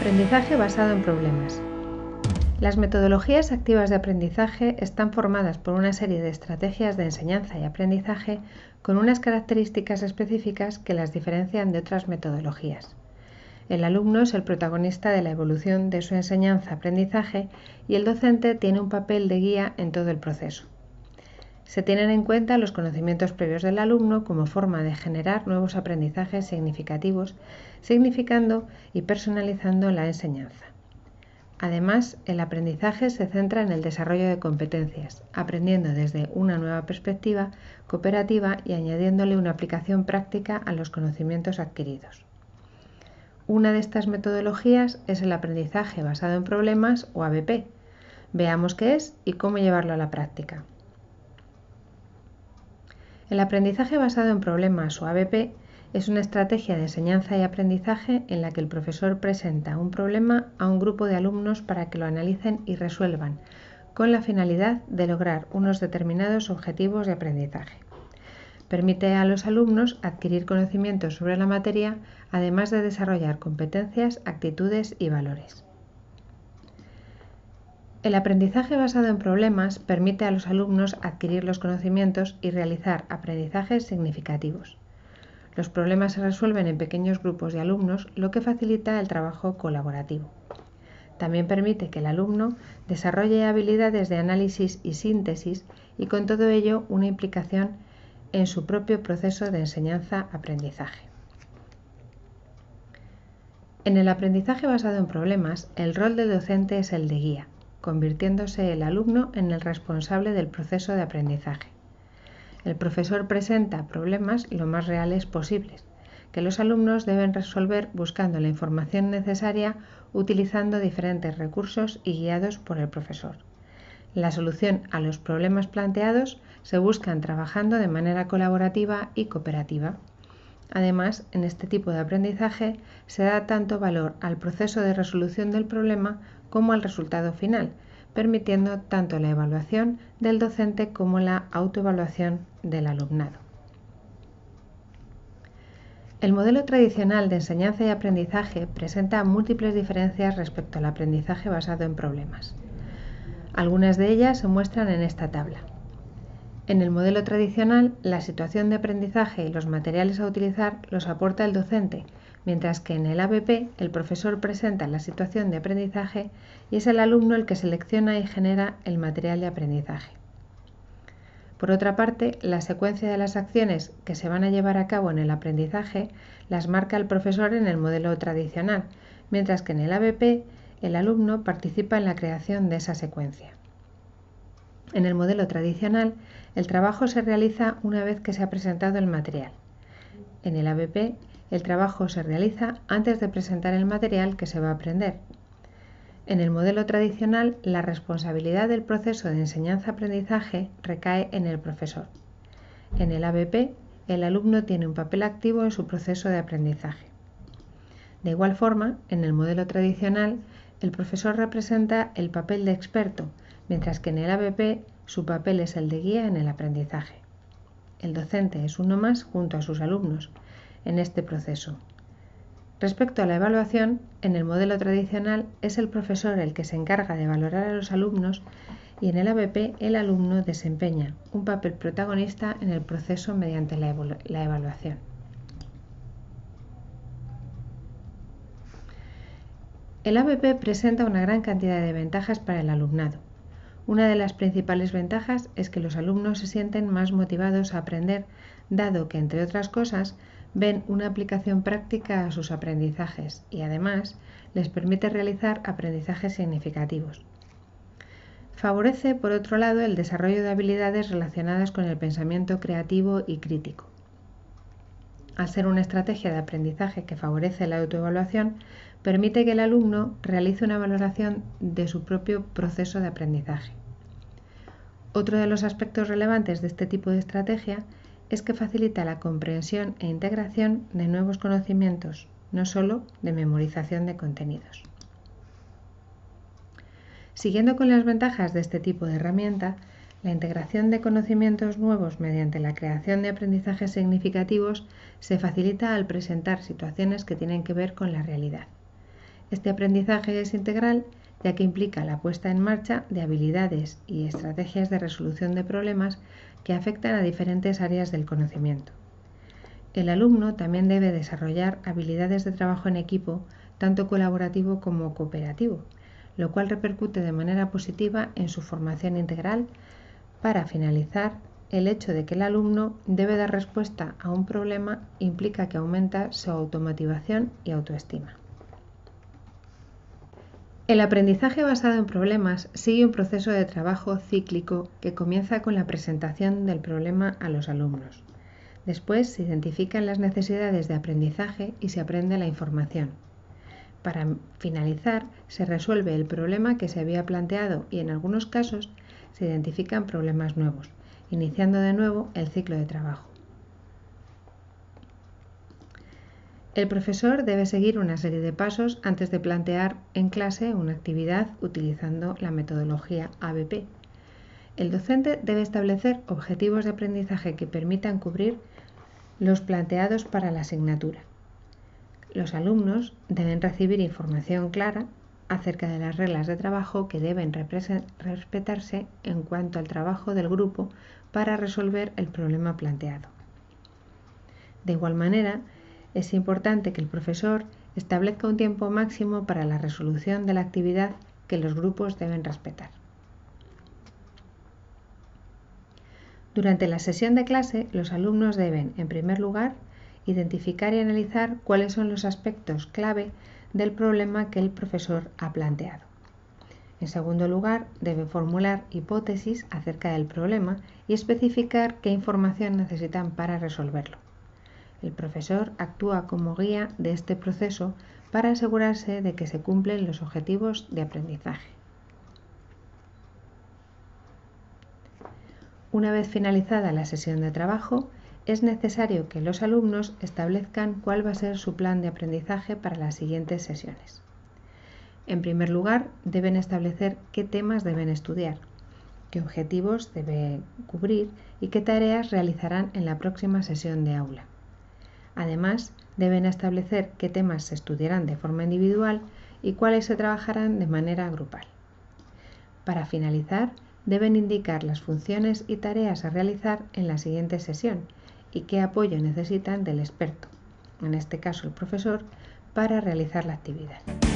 Aprendizaje basado en problemas. Las metodologías activas de aprendizaje están formadas por una serie de estrategias de enseñanza y aprendizaje con unas características específicas que las diferencian de otras metodologías. El alumno es el protagonista de la evolución de su enseñanza-aprendizaje y el docente tiene un papel de guía en todo el proceso. Se tienen en cuenta los conocimientos previos del alumno como forma de generar nuevos aprendizajes significativos, significando y personalizando la enseñanza. Además, el aprendizaje se centra en el desarrollo de competencias, aprendiendo desde una nueva perspectiva cooperativa y añadiéndole una aplicación práctica a los conocimientos adquiridos. Una de estas metodologías es el aprendizaje basado en problemas o ABP. Veamos qué es y cómo llevarlo a la práctica. El aprendizaje basado en problemas o ABP es una estrategia de enseñanza y aprendizaje en la que el profesor presenta un problema a un grupo de alumnos para que lo analicen y resuelvan, con la finalidad de lograr unos determinados objetivos de aprendizaje. Permite a los alumnos adquirir conocimientos sobre la materia, además de desarrollar competencias, actitudes y valores. El aprendizaje basado en problemas permite a los alumnos adquirir los conocimientos y realizar aprendizajes significativos. Los problemas se resuelven en pequeños grupos de alumnos, lo que facilita el trabajo colaborativo. También permite que el alumno desarrolle habilidades de análisis y síntesis y con todo ello una implicación en su propio proceso de enseñanza-aprendizaje. En el aprendizaje basado en problemas, el rol de docente es el de guía convirtiéndose el alumno en el responsable del proceso de aprendizaje. El profesor presenta problemas lo más reales posibles, que los alumnos deben resolver buscando la información necesaria utilizando diferentes recursos y guiados por el profesor. La solución a los problemas planteados se busca trabajando de manera colaborativa y cooperativa. Además, en este tipo de aprendizaje se da tanto valor al proceso de resolución del problema como al resultado final, permitiendo tanto la evaluación del docente como la autoevaluación del alumnado. El modelo tradicional de enseñanza y aprendizaje presenta múltiples diferencias respecto al aprendizaje basado en problemas. Algunas de ellas se muestran en esta tabla. En el modelo tradicional, la situación de aprendizaje y los materiales a utilizar los aporta el docente, mientras que en el ABP el profesor presenta la situación de aprendizaje y es el alumno el que selecciona y genera el material de aprendizaje. Por otra parte, la secuencia de las acciones que se van a llevar a cabo en el aprendizaje las marca el profesor en el modelo tradicional, mientras que en el ABP el alumno participa en la creación de esa secuencia. En el modelo tradicional, el trabajo se realiza una vez que se ha presentado el material. En el ABP, el trabajo se realiza antes de presentar el material que se va a aprender. En el modelo tradicional, la responsabilidad del proceso de enseñanza-aprendizaje recae en el profesor. En el ABP, el alumno tiene un papel activo en su proceso de aprendizaje. De igual forma, en el modelo tradicional, el profesor representa el papel de experto, mientras que en el ABP su papel es el de guía en el aprendizaje. El docente es uno más junto a sus alumnos, en este proceso. Respecto a la evaluación, en el modelo tradicional es el profesor el que se encarga de valorar a los alumnos y en el ABP el alumno desempeña un papel protagonista en el proceso mediante la, evaluación. El ABP presenta una gran cantidad de ventajas para el alumnado. Una de las principales ventajas es que los alumnos se sienten más motivados a aprender, dado que, entre otras cosas, ven una aplicación práctica a sus aprendizajes y además les permite realizar aprendizajes significativos. Favorece, por otro lado, el desarrollo de habilidades relacionadas con el pensamiento creativo y crítico. Al ser una estrategia de aprendizaje que favorece la autoevaluación, permite que el alumno realice una valoración de su propio proceso de aprendizaje. Otro de los aspectos relevantes de este tipo de estrategia es que facilita la comprensión e integración de nuevos conocimientos, no solo de memorización de contenidos. Siguiendo con las ventajas de este tipo de herramienta, la integración de conocimientos nuevos mediante la creación de aprendizajes significativos se facilita al presentar situaciones que tienen que ver con la realidad. Este aprendizaje es integral ya que implica la puesta en marcha de habilidades y estrategias de resolución de problemas que afectan a diferentes áreas del conocimiento. El alumno también debe desarrollar habilidades de trabajo en equipo, tanto colaborativo como cooperativo, lo cual repercute de manera positiva en su formación integral. Para finalizar, el hecho de que el alumno debe dar respuesta a un problema implica que aumenta su automotivación y autoestima. El aprendizaje basado en problemas sigue un proceso de trabajo cíclico que comienza con la presentación del problema a los alumnos. Después se identifican las necesidades de aprendizaje y se aprende la información. Para finalizar, se resuelve el problema que se había planteado y en algunos casos se identifican problemas nuevos, iniciando de nuevo el ciclo de trabajo. El profesor debe seguir una serie de pasos antes de plantear en clase una actividad utilizando la metodología ABP. El docente debe establecer objetivos de aprendizaje que permitan cubrir los planteados para la asignatura. Los alumnos deben recibir información clara acerca de las reglas de trabajo que deben respetarse en cuanto al trabajo del grupo para resolver el problema planteado. De igual manera, es importante que el profesor establezca un tiempo máximo para la resolución de la actividad que los grupos deben respetar. Durante la sesión de clase, los alumnos deben, en primer lugar, identificar y analizar cuáles son los aspectos clave del problema que el profesor ha planteado. En segundo lugar, deben formular hipótesis acerca del problema y especificar qué información necesitan para resolverlo. El profesor actúa como guía de este proceso para asegurarse de que se cumplen los objetivos de aprendizaje. Una vez finalizada la sesión de trabajo, es necesario que los alumnos establezcan cuál va a ser su plan de aprendizaje para las siguientes sesiones. En primer lugar, deben establecer qué temas deben estudiar, qué objetivos deben cubrir y qué tareas realizarán en la próxima sesión de aula. Además, deben establecer qué temas se estudiarán de forma individual y cuáles se trabajarán de manera grupal. Para finalizar, deben indicar las funciones y tareas a realizar en la siguiente sesión y qué apoyo necesitan del experto, en este caso el profesor, para realizar la actividad.